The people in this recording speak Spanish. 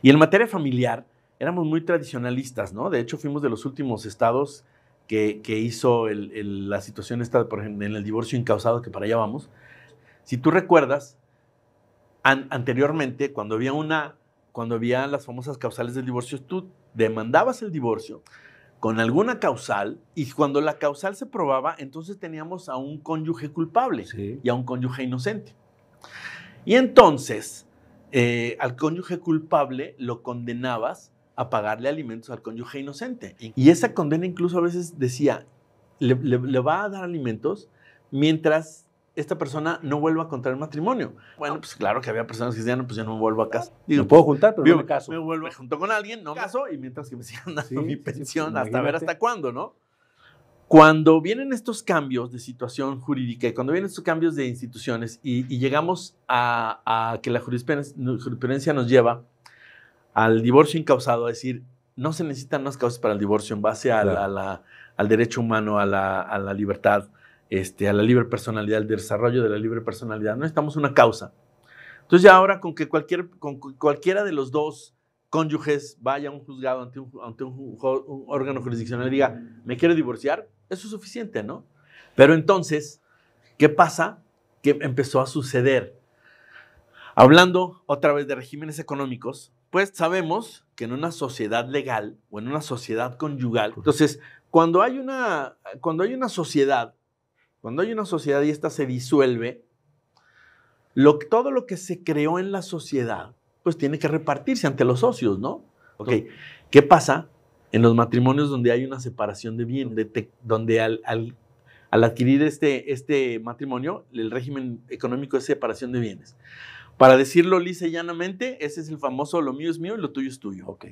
Y en materia familiar, éramos muy tradicionalistas, ¿no? De hecho, fuimos de los últimos estados que, hizo la situación esta, por ejemplo, en el divorcio incausado, que para allá vamos. Si tú recuerdas, anteriormente, cuando había una, cuando había las famosas causales del divorcio, tú demandabas el divorcio con alguna causal y cuando la causal se probaba, entonces teníamos a un cónyuge culpable y a un cónyuge inocente. Y entonces, eh, al cónyuge culpable lo condenabas a pagarle alimentos al cónyuge inocente. Y esa condena incluso a veces decía, le, va a dar alimentos mientras esta persona no vuelva a contraer matrimonio. Bueno, pues claro que había personas que decían, no, pues yo no vuelvo a casa. puedo juntar, pero yo, no me caso. Me vuelvo, junto con alguien, no me caso, y mientras que me sigan dando mi pues pensión, hasta ver hasta cuándo, ¿no? Cuando vienen estos cambios de situación jurídica y cuando vienen estos cambios de instituciones y, llegamos a, que la jurisprudencia, nos lleva al divorcio incausado, es decir, no se necesitan más causas para el divorcio en base a, la, al derecho humano, a la, libertad, este, a la libre personalidad, al desarrollo de la libre personalidad. No necesitamos una causa. Entonces ya ahora con que cualquier, con cualquiera de los dos cónyuges vaya a un juzgado ante un, órgano jurisdiccional y diga, me quiero divorciar, eso es suficiente, ¿no? Pero entonces, ¿qué pasa? ¿Qué empezó a suceder. Hablando otra vez de regímenes económicos, pues sabemos que en una sociedad legal o en una sociedad conyugal, entonces, cuando hay una, cuando hay una sociedad, cuando hay una sociedad y esta se disuelve, todo lo que se creó en la sociedad pues tiene que repartirse ante los socios, ¿no? Ok, ¿qué pasa en los matrimonios donde hay una separación de bienes? donde al, al, adquirir este, este matrimonio, el régimen económico es separación de bienes? Para decirlo lisa y llanamente, ese es el famoso lo mío es mío y lo tuyo es tuyo. Ok.